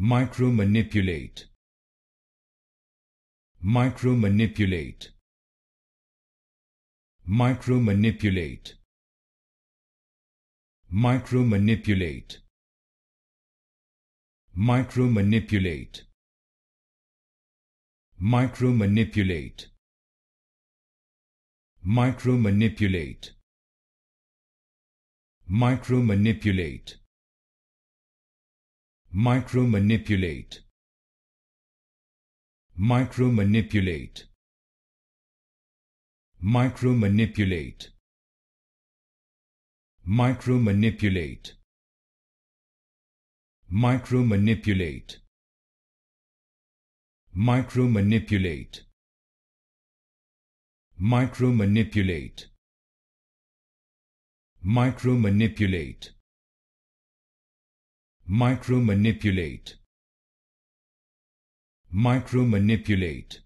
micromanipulate micromanipulate micromanipulate micromanipulate micromanipulate micromanipulate micromanipulate micromanipulate micro manipulate micro manipulate micro manipulate micro manipulate micro manipulate micro manipulate micro manipulate micro manipulate micro manipulate